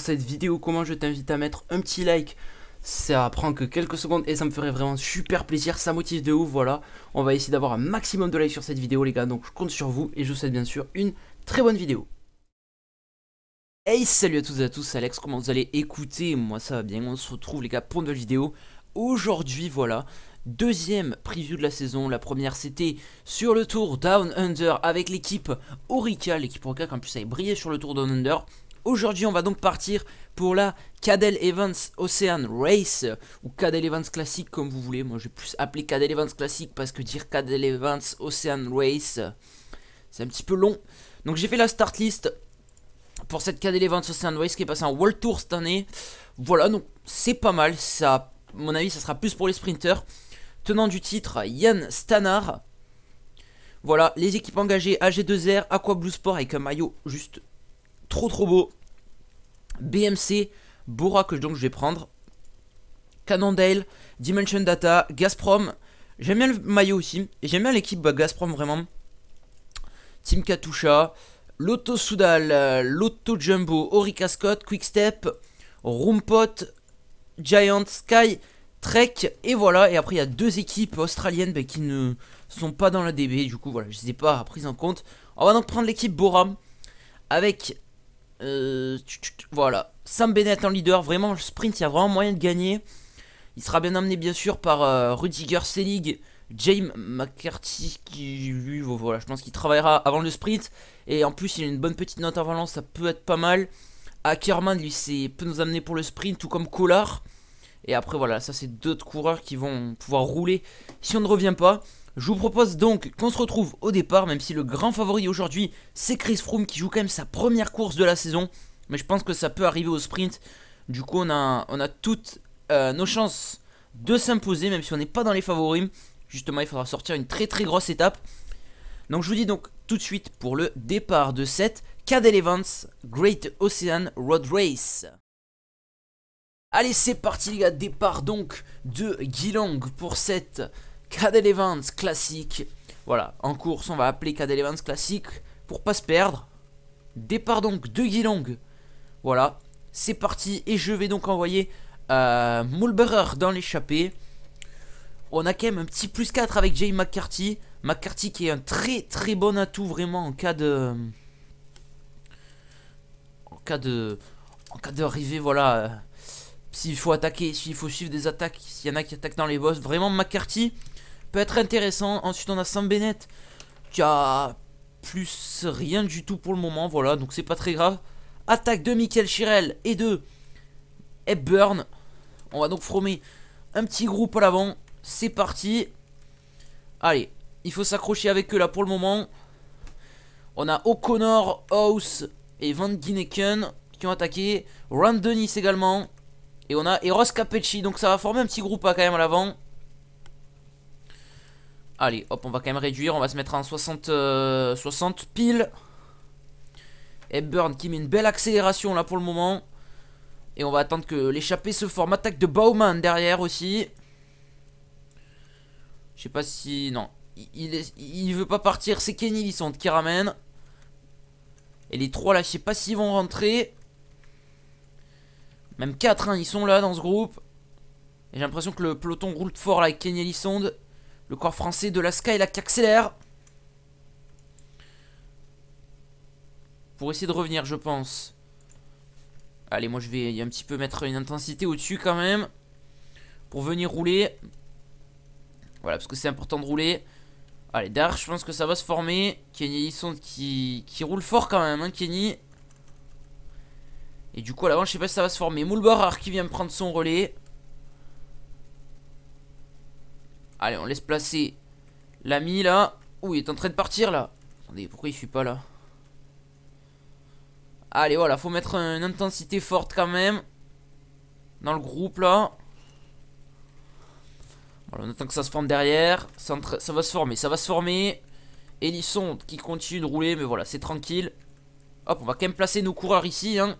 cette vidéo comment je t'invite à mettre un petit like ça prend que quelques secondes et ça me ferait vraiment super plaisir, ça motive de ouf, voilà. On va essayer d'avoir un maximum de likes sur cette vidéo les gars, donc je compte sur vous et je vous souhaite bien sûr une très bonne vidéo. Hey salut à tous et à tous, Alex, comment vous allez écouter Moi ça va bien, on se retrouve les gars pour une nouvelle vidéo. Aujourd'hui voilà, deuxième preview de la saison, la première c'était sur le tour Down Under avec l'équipe Orica, l'équipe Orica qui en plus avait brillé sur le tour Down Under. Aujourd'hui, on va donc partir pour la Cadel Events Ocean Race ou Cadel Evans Classique comme vous voulez. Moi, je vais plus appeler Cadel Events Classique parce que dire Cadel Events Ocean Race, c'est un petit peu long. Donc, j'ai fait la start list pour cette Cadel Evans Ocean Race qui est passée en World Tour cette année. Voilà, donc c'est pas mal. Ça, à mon avis, ça sera plus pour les sprinters. Tenant du titre, Yann Stannard. Voilà, les équipes engagées AG2R, Aqua Blue Sport avec un maillot juste Trop trop beau. BMC, Bora que donc je vais prendre. Cannondale, Dimension Data, Gazprom. J'aime bien le maillot aussi. J'aime bien l'équipe bah, Gazprom vraiment. Team Katusha, Lotto Soudal, euh, Lotto Jumbo, Orica Scott, Quickstep, Roompot, Giant Sky, Trek. Et voilà. Et après, il y a deux équipes australiennes bah, qui ne sont pas dans la DB. Du coup, voilà, je ne les ai pas prises en compte. On va donc prendre l'équipe Bora avec euh, voilà. Sam Bennett en leader, vraiment le sprint, il y a vraiment moyen de gagner. Il sera bien amené bien sûr par euh, Rudiger Selig, James McCarthy qui lui, voilà, je pense qu'il travaillera avant le sprint. Et en plus il a une bonne petite note valence, ça peut être pas mal. Ackerman lui c'est, peut nous amener pour le sprint, tout comme Collard. Et après voilà, ça c'est d'autres coureurs qui vont pouvoir rouler si on ne revient pas. Je vous propose donc qu'on se retrouve au départ, même si le grand favori aujourd'hui, c'est Chris Froome qui joue quand même sa première course de la saison. Mais je pense que ça peut arriver au sprint. Du coup, on a, toutes euh, nos chances de s'imposer, même si on n'est pas dans les favoris. Justement, il faudra sortir une très très grosse étape. Donc je vous dis donc tout de suite pour le départ de cette Cadel Evans Great Ocean Road Race. Allez, c'est parti les gars, départ donc de Geelong pour cette Cadel Evans classique. Voilà, en course, on va appeler Cadel Evans classique pour pas se perdre. Départ donc de Guilong. Voilà, c'est parti et je vais donc envoyer euh, Mulberer dans l'échappée. On a quand même un petit plus 4 avec Jay McCarthy. McCarthy qui est un très très bon atout vraiment en cas de... En cas de... En cas d'arrivée, voilà. s'il faut attaquer, s'il faut suivre des attaques, s'il y en a qui attaquent dans les boss. Vraiment McCarthy, peut être intéressant. Ensuite, on a Sam Bennett qui a plus rien du tout pour le moment. Voilà, donc c'est pas très grave. Attaque de Michael Chirel et de Hepburn. On va donc former un petit groupe à l'avant. C'est parti. Allez, il faut s'accrocher avec eux là pour le moment. On a O'Connor, House et Van Gineken qui ont attaqué. Rand Dennis également. Et on a Eros Capecci. Donc ça va former un petit groupe hein, quand même à l'avant. Allez, hop, on va quand même réduire. On va se mettre en 60, 60 euh, piles. Et Burn qui met une belle accélération là pour le moment. Et on va attendre que l'échappée se forme. Attaque de Bowman derrière aussi. Je sais pas si... Non. Il, veut pas partir. C'est Kenny qui ramène. Et les trois là, je sais pas s'ils vont rentrer. Même 4, hein, ils sont là dans ce groupe. Et j'ai l'impression que le peloton roule fort là avec Kenny le corps français de la là qui accélère. Pour essayer de revenir, je pense. Allez, moi je vais un petit peu mettre une intensité au-dessus quand même. Pour venir rouler. Voilà, parce que c'est important de rouler. Allez, Dark je pense que ça va se former. Kenny, ils qui, qui roule fort quand même, hein, Kenny. Et du coup, à l'avant, je sais pas si ça va se former. Moulbarar qui vient prendre son relais. Allez, on laisse placer l'ami là. Ouh, il est en train de partir là. Attendez, pourquoi il suit pas là Allez, voilà, faut mettre une intensité forte quand même. Dans le groupe là. Voilà, on attend que ça se forme derrière. Ça, va se former, ça va se former. Ellison, qui continue de rouler, mais voilà, c'est tranquille. Hop, on va quand même placer nos coureurs ici. Hein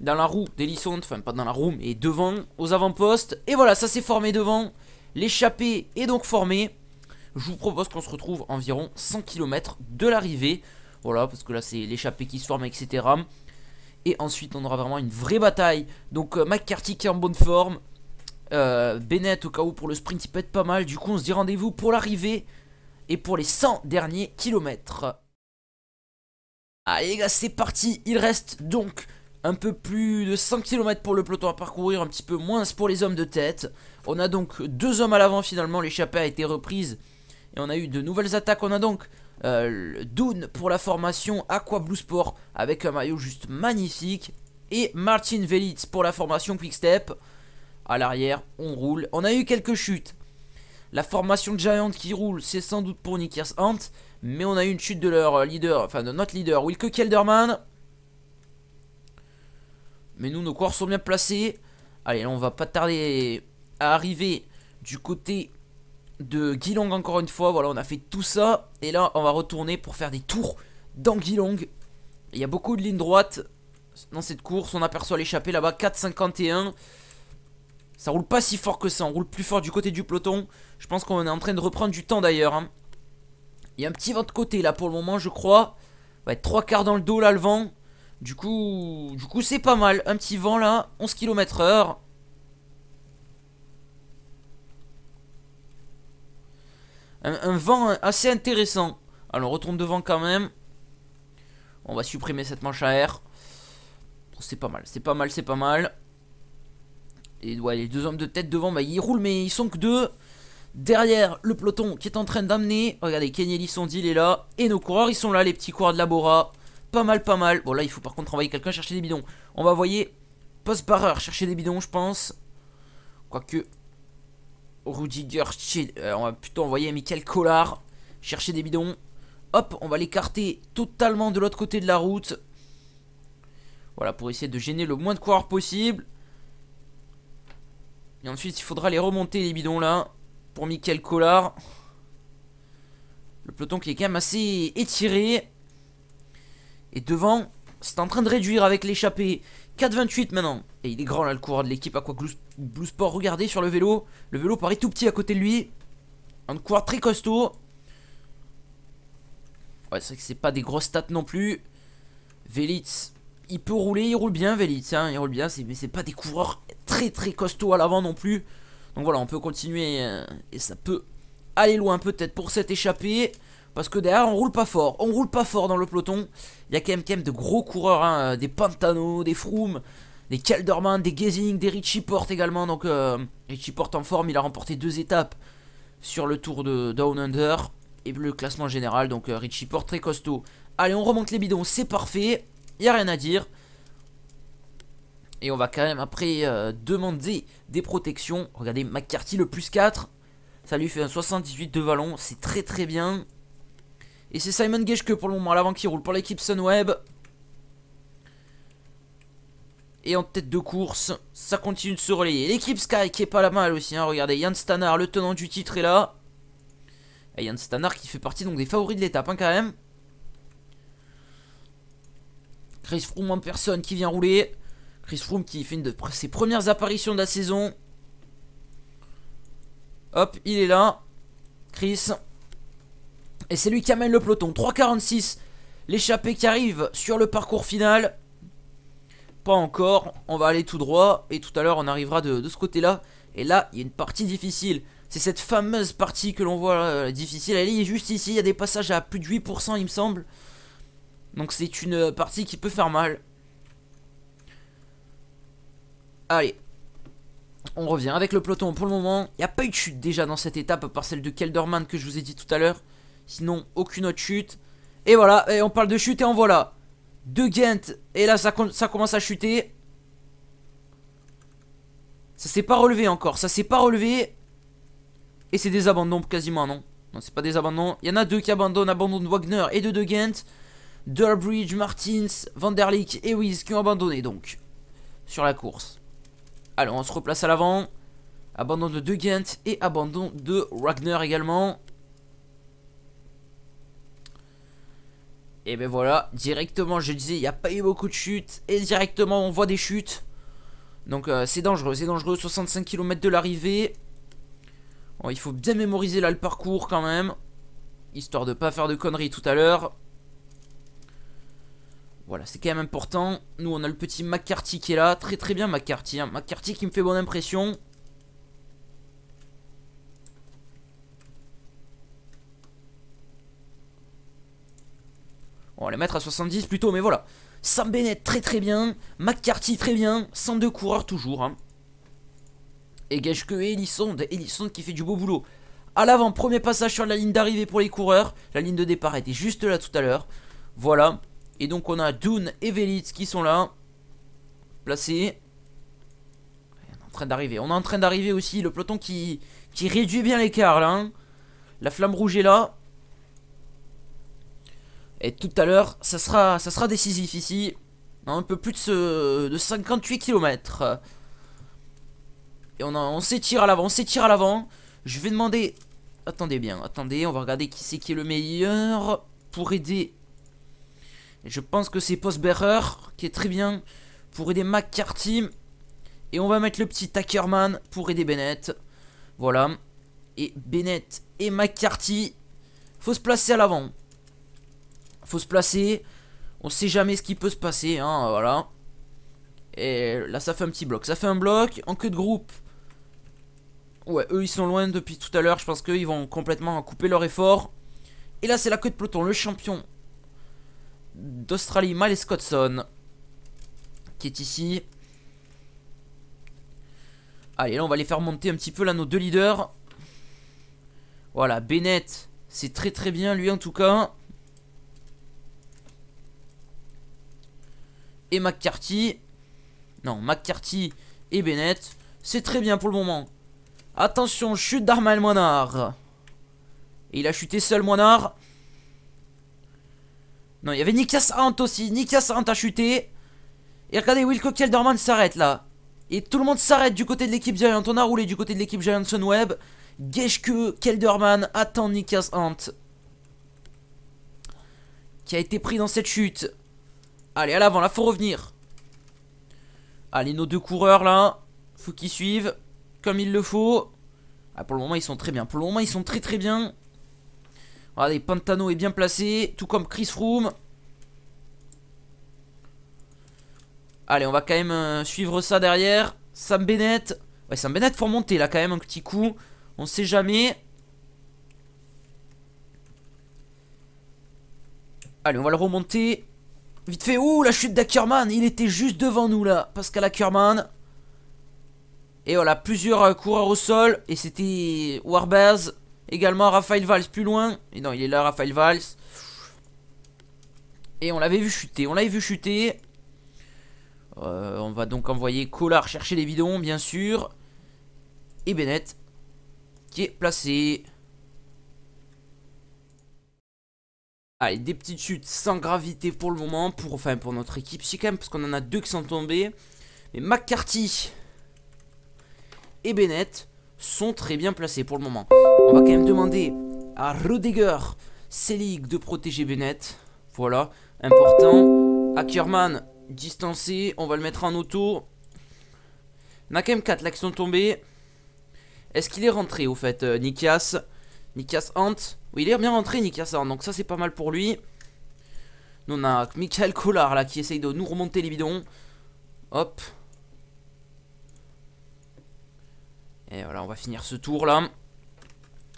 dans la roue d'Ellison, enfin pas dans la roue, mais devant, aux avant-postes. Et voilà, ça s'est formé devant. L'échappée est donc formée. Je vous propose qu'on se retrouve environ 100 km de l'arrivée. Voilà, parce que là c'est l'échappée qui se forme, etc. Et ensuite on aura vraiment une vraie bataille. Donc euh, McCarthy qui est en bonne forme. Euh, Bennett au cas où pour le sprint il peut être pas mal. Du coup on se dit rendez-vous pour l'arrivée et pour les 100 derniers kilomètres. Allez les gars, c'est parti. Il reste donc un peu plus de 100 km pour le peloton à parcourir, un petit peu moins pour les hommes de tête. On a donc deux hommes à l'avant finalement, l'échappée a été reprise et on a eu de nouvelles attaques. On a donc euh, Dune pour la formation Aqua Blue Sport avec un maillot juste magnifique et Martin Velitz pour la formation Quick Step. À l'arrière, on roule. On a eu quelques chutes. La formation Giant qui roule, c'est sans doute pour Nickers Hunt, mais on a eu une chute de leur euh, leader, enfin de notre leader Wilke Kelderman. Mais nous, nos corps sont bien placés. Allez, là, on va pas tarder à arriver du côté de Guilong encore une fois. Voilà, on a fait tout ça. Et là, on va retourner pour faire des tours dans Guilong. Il y a beaucoup de lignes droites dans cette course. On aperçoit l'échappée là-bas, 4,51. Ça roule pas si fort que ça. On roule plus fort du côté du peloton. Je pense qu'on est en train de reprendre du temps d'ailleurs. Hein. Il y a un petit vent de côté là pour le moment, je crois. Va être trois quarts dans le dos là, le vent. Du coup, du coup c'est pas mal. Un petit vent là, 11 km heure. Un, vent assez intéressant. Alors on retourne devant quand même. On va supprimer cette manche à air. c'est pas mal, c'est pas mal, c'est pas mal. Et ouais, les deux hommes de tête devant, bah, ils roulent, mais ils sont que deux. Derrière, le peloton qui est en train d'amener. Regardez, Kenyeli, son il est là. Et nos coureurs, ils sont là, les petits coureurs de Bora pas mal, pas mal. Bon, là, il faut par contre envoyer quelqu'un chercher des bidons. On va envoyer Postbarreur par chercher des bidons, je pense. Quoique, Rudiger, euh, on va plutôt envoyer Michael Collard chercher des bidons. Hop, on va l'écarter totalement de l'autre côté de la route. Voilà, pour essayer de gêner le moins de coureurs possible. Et ensuite, il faudra les remonter, les bidons, là, pour Michael Collard. Le peloton qui est quand même assez étiré. Et devant, c'est en train de réduire avec l'échappée. 4,28 maintenant. Et il est grand là le coureur de l'équipe à quoi Blue Sport. Regardez sur le vélo. Le vélo paraît tout petit à côté de lui. Un coureur très costaud. Ouais, c'est vrai que c'est pas des grosses stats non plus. Vélitz il peut rouler, il roule bien Vélitz hein, il roule bien, mais c'est pas des coureurs très très costauds à l'avant non plus. Donc voilà, on peut continuer euh, et ça peut aller loin peut-être pour cette échappée. Parce que derrière on roule pas fort On roule pas fort dans le peloton Il y a quand même, de gros coureurs hein. euh, Des Pantano, des Froome Des Kelderman, des Gazing, des Richie Porte également Donc euh, Richie Porte en forme Il a remporté deux étapes sur le tour de Down Under Et le classement général Donc euh, Richie Porte très costaud Allez on remonte les bidons c'est parfait Il n'y a rien à dire et on va quand même après euh, demander des protections. Regardez, McCarthy le plus 4. Ça lui fait un 78 de ballon. C'est très très bien. Et c'est Simon Gage que pour le moment à l'avant qui roule pour l'équipe Sunweb. Et en tête de course, ça continue de se relayer. L'équipe Sky qui est pas la mal aussi. Hein, regardez, Yann Stannard, le tenant du titre, est là. Et Yann Stannard qui fait partie donc des favoris de l'étape hein, quand même. Chris Froome en personne qui vient rouler. Chris Froome qui fait de ses premières apparitions de la saison. Hop, il est là. Chris. Et c'est lui qui amène le peloton. 3,46. L'échappée qui arrive sur le parcours final. Pas encore. On va aller tout droit. Et tout à l'heure, on arrivera de, ce côté-là. Et là, il y a une partie difficile. C'est cette fameuse partie que l'on voit euh, difficile. Elle est juste ici. Il y a des passages à plus de 8%, il me semble. Donc c'est une partie qui peut faire mal. Allez. On revient avec le peloton pour le moment. Il n'y a pas eu de chute déjà dans cette étape, par celle de Kelderman que je vous ai dit tout à l'heure. Sinon, aucune autre chute. Et voilà, et on parle de chute et en voilà. De Gent. Et là, ça, commence à chuter. Ça s'est pas relevé encore. Ça s'est pas relevé. Et c'est des abandons quasiment, non Non, c'est pas des abandons. Il y en a deux qui abandonnent. Abandon de Wagner et de De Gent. Durbridge, Martins, Vanderlick et Wiz qui ont abandonné donc. Sur la course. Alors, on se replace à l'avant. Abandon de De et abandon de Wagner également. Et ben voilà, directement, je disais, il n'y a pas eu beaucoup de chutes. Et directement, on voit des chutes. Donc euh, c'est dangereux, c'est dangereux. 65 km de l'arrivée. Oh, il faut bien mémoriser là le parcours quand même. Histoire de pas faire de conneries tout à l'heure. Voilà, c'est quand même important. Nous, on a le petit McCarthy qui est là. Très très bien McCarthy. Hein. McCarthy qui me fait bonne impression. On va les mettre à 70 plutôt, mais voilà. Sam Bennett, très très bien. McCarthy, très bien. 102 coureurs toujours. Hein. Et gage et Ellison ellison qui fait du beau boulot. À l'avant, premier passage sur la ligne d'arrivée pour les coureurs. La ligne de départ était juste là tout à l'heure. Voilà. Et donc on a Dune et Velitz qui sont là. Placés. On est en train d'arriver. On est en train d'arriver aussi. Le peloton qui, qui réduit bien l'écart là. Hein. La flamme rouge est là. Et tout à l'heure, ça sera, ça sera décisif ici. Un peu plus de, 58 km. Et on, on s'étire à l'avant, on s'étire à l'avant. Je vais demander... Attendez bien, attendez, on va regarder qui c'est qui est le meilleur pour aider. Je pense que c'est Postbearer qui est très bien pour aider McCarthy. Et on va mettre le petit Tuckerman pour aider Bennett. Voilà. Et Bennett et McCarthy, faut se placer à l'avant. Faut se placer. On sait jamais ce qui peut se passer, hein, voilà. Et là, ça fait un petit bloc. Ça fait un bloc en queue de groupe. Ouais, eux, ils sont loin depuis tout à l'heure. Je pense qu'ils vont complètement couper leur effort. Et là, c'est la queue de peloton, le champion d'Australie, Miles Scottson, qui est ici. Allez, là, on va les faire monter un petit peu, là, nos deux leaders. Voilà, Bennett, c'est très très bien, lui, en tout cas. et McCarthy. Non, McCarthy et Bennett. C'est très bien pour le moment. Attention, chute d'Armel monard Et il a chuté seul Moinard. Non, il y avait Nikias Hunt aussi. Nikias Hunt a chuté. Et regardez, Wilco Kelderman s'arrête là. Et tout le monde s'arrête du côté de l'équipe Giant. On a roulé du côté de l'équipe Giant Sunweb. que Kelderman attend Nikias Hunt. Qui a été pris dans cette chute. Allez, à l'avant, là, faut revenir. Allez, nos deux coureurs, là. Faut qu'ils suivent comme il le faut. Ah, pour le moment, ils sont très bien. Pour le moment, ils sont très très bien. Allez Pantano est bien placé, tout comme Chris Froome. Allez, on va quand même euh, suivre ça derrière. Sam Bennett. Ouais, Sam Bennett, faut remonter là quand même un petit coup. On sait jamais. Allez, on va le remonter. Vite fait, ouh, la chute d'Ackerman, il était juste devant nous là, Pascal Ackerman. Et voilà, plusieurs euh, coureurs au sol, et c'était Warbers, également Raphaël Valls plus loin. Et non, il est là, Raphaël Valls. Et on l'avait vu chuter, on l'avait vu chuter. Euh, on va donc envoyer Collard chercher les bidons, bien sûr. Et Bennett, qui est placé. Allez, des petites chutes sans gravité pour le moment, pour, enfin pour notre équipe si quand même, parce qu'on en a deux qui sont tombés. Mais McCarthy et Bennett sont très bien placés pour le moment. On va quand même demander à Rudiger Selig de protéger Bennett. Voilà, important. Ackerman, distancé, on va le mettre en auto. On a 4 là qui sont tombés. Est-ce qu'il est rentré au fait, euh, Nikias Nikas Hunt. Oui, il est bien rentré, Nikas Hunt. Donc ça, c'est pas mal pour lui. Nous, on a Michael Collard, là, qui essaye de nous remonter les bidons. Hop. Et voilà, on va finir ce tour, là.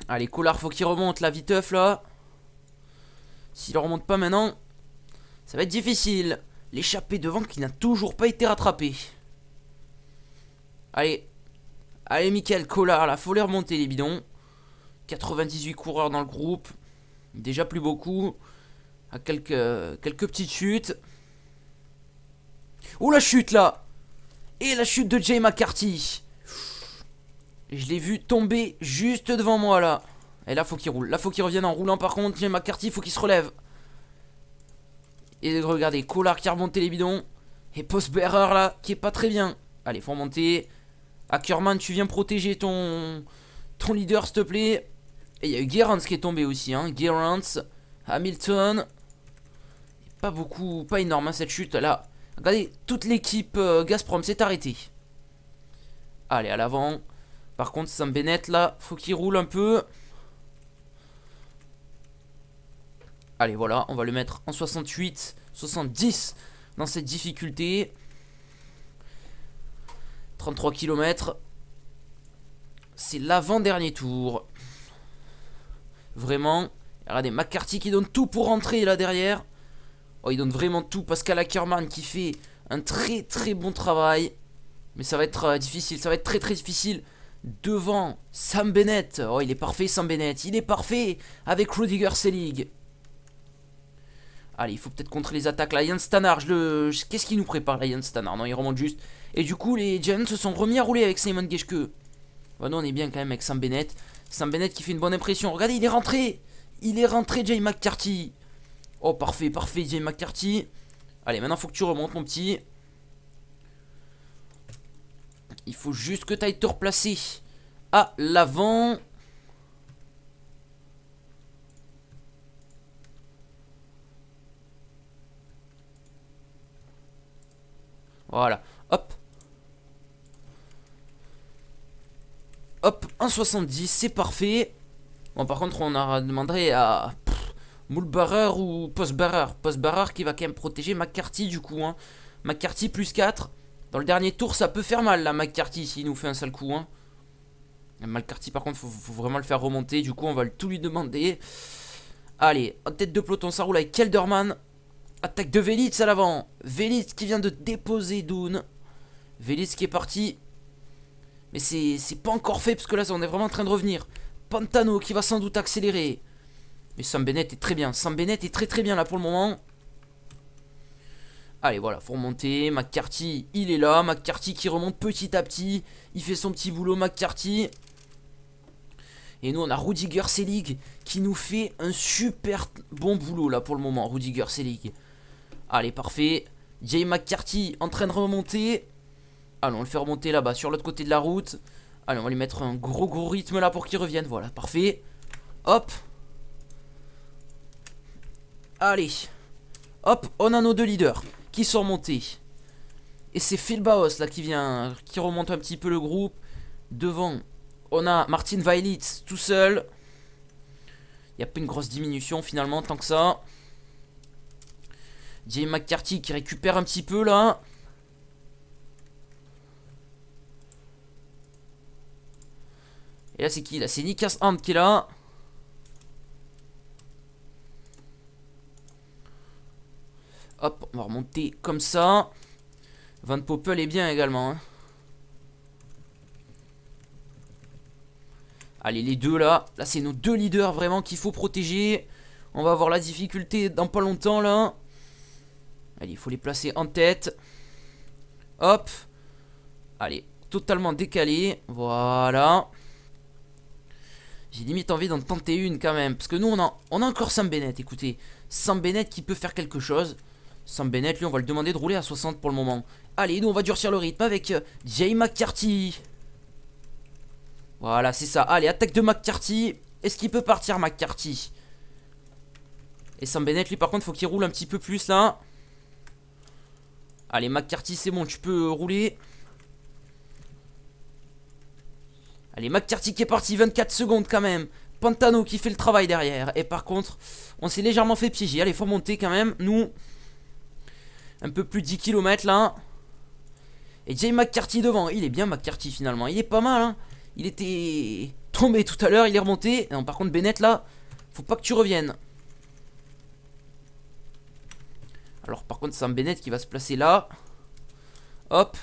Allez, Collard, faut qu'il remonte, la viteuf, là. S'il remonte pas maintenant, ça va être difficile. L'échapper devant qui n'a toujours pas été rattrapé. Allez. Allez, Michael Collard, là, faut les remonter, les bidons. 98 coureurs dans le groupe, déjà plus beaucoup, à quelques, quelques petites chutes. Oh la chute là Et la chute de Jay McCarthy Je l'ai vu tomber juste devant moi là. Et là faut qu'il roule, là faut qu'il revienne en roulant par contre, Jay McCarthy faut qu'il se relève. Et regardez, Collard qui a remonté les bidons. Et post là, qui est pas très bien. Allez, faut remonter. Ackerman, tu viens protéger ton, ton leader, s'il te plaît. Et il y a eu Gerrans qui est tombé aussi. Hein. Gerrans, Hamilton. Pas beaucoup, pas énorme hein, cette chute là. Regardez, toute l'équipe euh, Gazprom s'est arrêtée. Allez, à l'avant. Par contre, Sam Bennett là, faut qu'il roule un peu. Allez, voilà, on va le mettre en 68, 70 dans cette difficulté. 33 km. C'est l'avant-dernier tour. Vraiment. Regardez, McCarthy qui donne tout pour rentrer là derrière. Oh, il donne vraiment tout. Pascal Ackerman qui fait un très très bon travail. Mais ça va être euh, difficile. Ça va être très très difficile. Devant Sam Bennett. Oh, il est parfait Sam Bennett. Il est parfait avec Rudiger Selig. Allez, il faut peut-être contrer les attaques. Là, Yann Stannard, qu'est-ce qu'il nous prépare là, Yann Stannard Non, il remonte juste. Et du coup, les Giants se sont remis à rouler avec Simon Geschke. Bon bah, nous, on est bien quand même avec Sam Bennett. Sam Bennett qui fait une bonne impression. Regardez, il est rentré Il est rentré, Jay McCarthy Oh, parfait, parfait, Jay McCarthy. Allez, maintenant, faut que tu remontes, mon petit. Il faut juste que tu ailles te replacer à l'avant. Voilà. Hop. Hop, 1,70, c'est parfait. Bon, par contre, on a demandé à pff, ou Postbarrer. Postbarrer qui va quand même protéger McCarthy du coup. Hein. McCarthy plus 4. Dans le dernier tour, ça peut faire mal là, McCarthy, s'il nous fait un sale coup. Hein. McCarthy, par contre, faut, vraiment le faire remonter. Du coup, on va tout lui demander. Allez, en tête de peloton, ça roule avec Kelderman. Attaque de Vélitz à l'avant. Vélitz qui vient de déposer Dune Vélitz qui est parti mais c'est pas encore fait parce que là on est vraiment en train de revenir. Pantano qui va sans doute accélérer. Mais Sam Bennett est très bien. Sam Bennett est très très bien là pour le moment. Allez voilà, faut remonter. McCarthy, il est là. McCarthy qui remonte petit à petit. Il fait son petit boulot, McCarthy. Et nous, on a Rudiger Selig qui nous fait un super bon boulot là pour le moment. Rudiger Selig. Allez, parfait. Jay McCarthy en train de remonter. Allons on le fait remonter là-bas, sur l'autre côté de la route. Allons on va lui mettre un gros gros rythme là pour qu'il revienne. Voilà, parfait. Hop. Allez. Hop, on a nos deux leaders qui sont montés. Et c'est Phil Baos là qui vient, qui remonte un petit peu le groupe. Devant, on a Martin Weilitz tout seul. Il n'y a pas une grosse diminution finalement tant que ça. Jay McCarthy qui récupère un petit peu là. Et là, c'est qui Là, c'est Nikas Hand qui est là. Hop, on va remonter comme ça. Van Poppel est bien également. Hein. Allez, les deux là. Là, c'est nos deux leaders vraiment qu'il faut protéger. On va avoir la difficulté dans pas longtemps là. Allez, il faut les placer en tête. Hop. Allez, totalement décalé. Voilà. J'ai limite envie d'en tenter une quand même. Parce que nous, on a, encore Sam Bennett, écoutez. Sam Bennett qui peut faire quelque chose. Sam Bennett, lui, on va le demander de rouler à 60 pour le moment. Allez, nous, on va durcir le rythme avec euh, Jay McCarthy. Voilà, c'est ça. Allez, attaque de McCarthy. Est-ce qu'il peut partir, McCarthy Et Sam Bennett, lui, par contre, faut qu'il roule un petit peu plus, là. Allez, McCarthy, c'est bon, tu peux rouler. Allez, McCarthy qui est parti, 24 secondes quand même. Pantano qui fait le travail derrière. Et par contre, on s'est légèrement fait piéger. Allez, faut monter quand même. Nous, un peu plus de 10 km là. Et Jay McCarthy devant. Il est bien McCarthy finalement. Il est pas mal. Hein. Il était tombé tout à l'heure. Il est remonté. Non, par contre, Bennett là, faut pas que tu reviennes. Alors par contre, un Bennett qui va se placer là. Hop.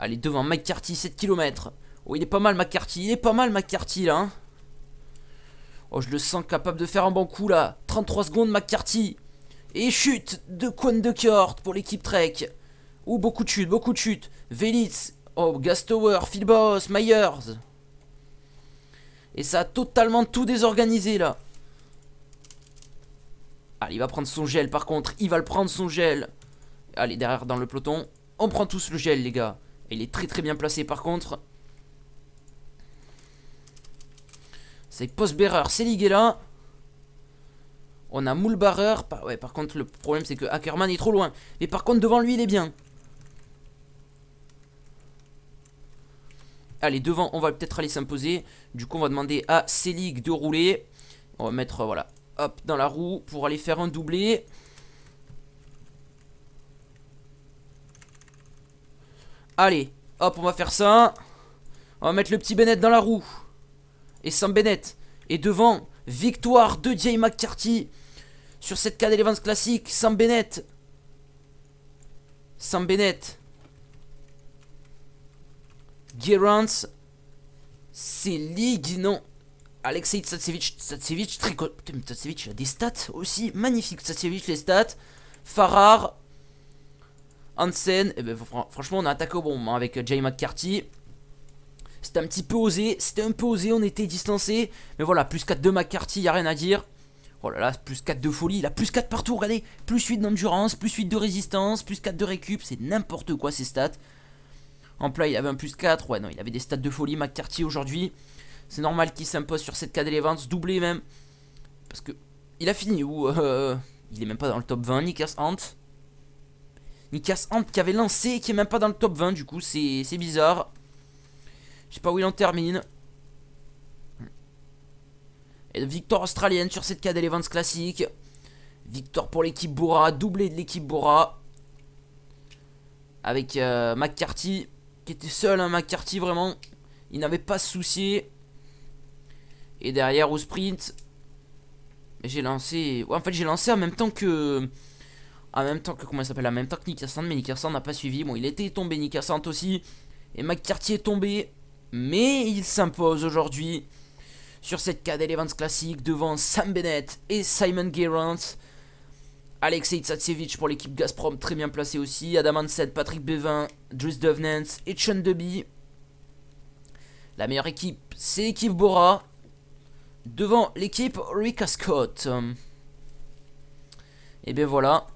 Allez, devant McCarthy, 7 km. Oh, il est pas mal, McCarthy. Il est pas mal, McCarthy, là. Hein. oh, je le sens capable de faire un bon coup, là. 33 secondes, McCarthy. Et chute de Quan de Kort pour l'équipe Trek. Oh, beaucoup de chutes, beaucoup de chutes. Velitz. Oh, Gastower, Philbos, Myers. Et ça a totalement tout désorganisé, là. Allez, il va prendre son gel, par contre. Il va le prendre, son gel. Allez, derrière, dans le peloton. On prend tous le gel, les gars. Il est très, très bien placé, par contre. C'est Postbearer. bearer est là On a moule Par... Ouais, par contre, le problème, c'est que Ackerman est trop loin. Mais par contre, devant lui, il est bien. Allez, devant, on va peut-être aller s'imposer. Du coup, on va demander à Selig de rouler. On va mettre, voilà, hop, dans la roue pour aller faire un doublé. Allez, hop, on va faire ça. On va mettre le petit Bennett dans la roue et Sam Bennett. Et devant, victoire de Jay McCarthy sur cette Cad Evans classique. Sam Bennett. Sam Bennett. Gerrans. Selig. Non. Alexei Tsatsevich. Tsatsevich, tricot a des stats aussi. Magnifique Tsatsevich, les stats. Farrar. Hansen. Et eh ben, franchement, on a attaqué au bon moment avec euh, Jay McCarthy. C'était un petit peu osé, c'était un peu osé, on était distancé. Mais voilà, plus 4 de McCarthy, y'a a rien à dire. Oh là là, plus 4 de folie, il a plus 4 partout, regardez. Plus 8 d'endurance, plus 8 de résistance, plus 4 de récup, c'est n'importe quoi ces stats. En plat, il avait un plus 4, ouais non, il avait des stats de folie, McCarthy aujourd'hui. C'est normal qu'il s'impose sur cette KD doublé même. Parce que il a fini où euh, euh, Il est même pas dans le top 20, Nikas Hunt. Nikas Hunt qui avait lancé et qui est même pas dans le top 20, du coup c'est bizarre. Je sais pas où il en termine. Et victoire australienne sur cette KD events classique. Victoire pour l'équipe Bora, doublé de l'équipe Bora. Avec euh, McCarthy, qui était seul, hein, McCarthy vraiment. Il n'avait pas soucié. Et derrière au sprint. J'ai lancé. en fait j'ai lancé en même temps que. En même temps que comment s'appelle En même temps que Nick mais n'a pas suivi. Bon il était tombé, Nick aussi. Et McCarthy est tombé mais il s'impose aujourd'hui sur cette cadet Evans classique devant Sam Bennett et Simon Gerrant. Alexei Tsatsevich pour l'équipe Gazprom, très bien placé aussi. Adam Hansen, Patrick Bevin, Drews Dovenance et Chun Deby. La meilleure équipe, c'est l'équipe Bora. Devant l'équipe Rika Scott. Et bien voilà.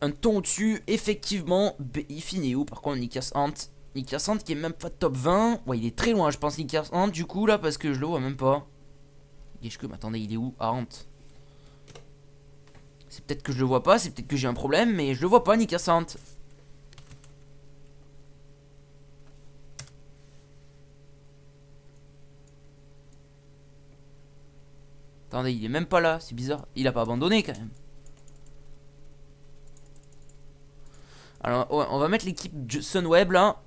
Un ton dessus, effectivement. Il finit où Par contre, Nikas Hunt Nick qui est même pas top 20. Ouais, il est très loin, je pense, Nick du coup, là, parce que je le vois même pas. mais attendez, il est où Arant ah, C'est peut-être que je le vois pas, c'est peut-être que j'ai un problème, mais je le vois pas, Nick Attendez, il est même pas là, c'est bizarre. Il a pas abandonné quand même. Alors, on va mettre l'équipe Sunweb là.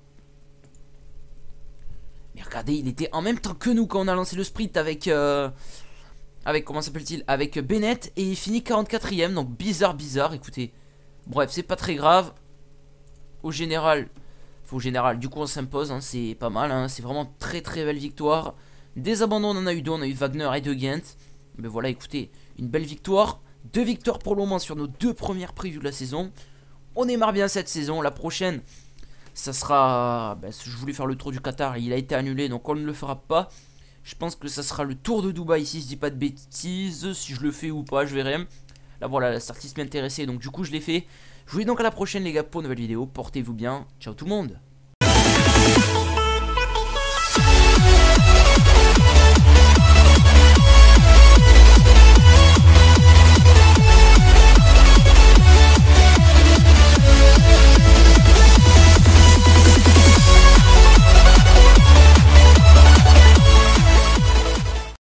Regardez, il était en même temps que nous quand on a lancé le sprint avec... Euh, avec, comment s'appelle-t-il Avec Bennett. Et il finit 44ème. Donc bizarre, bizarre. Écoutez, bref, c'est pas très grave. Au général... Au général, du coup on s'impose, hein, c'est pas mal, hein. c'est vraiment très très belle victoire. Des abandons, on en a eu deux, on a eu Wagner et De Ghent. Mais voilà, écoutez, une belle victoire. Deux victoires pour le moment sur nos deux premières previews de la saison. On démarre bien cette saison. La prochaine, ça sera... Ben, je voulais faire le tour du Qatar, il a été annulé, donc on ne le fera pas. Je pense que ça sera le tour de Dubaï, si je dis pas de bêtises. Si je le fais ou pas, je verrai. Là, voilà, la artiste m'intéressait, donc du coup, je l'ai fait. Je vous dis donc à la prochaine, les gars, pour une nouvelle vidéo. Portez-vous bien. Ciao tout le monde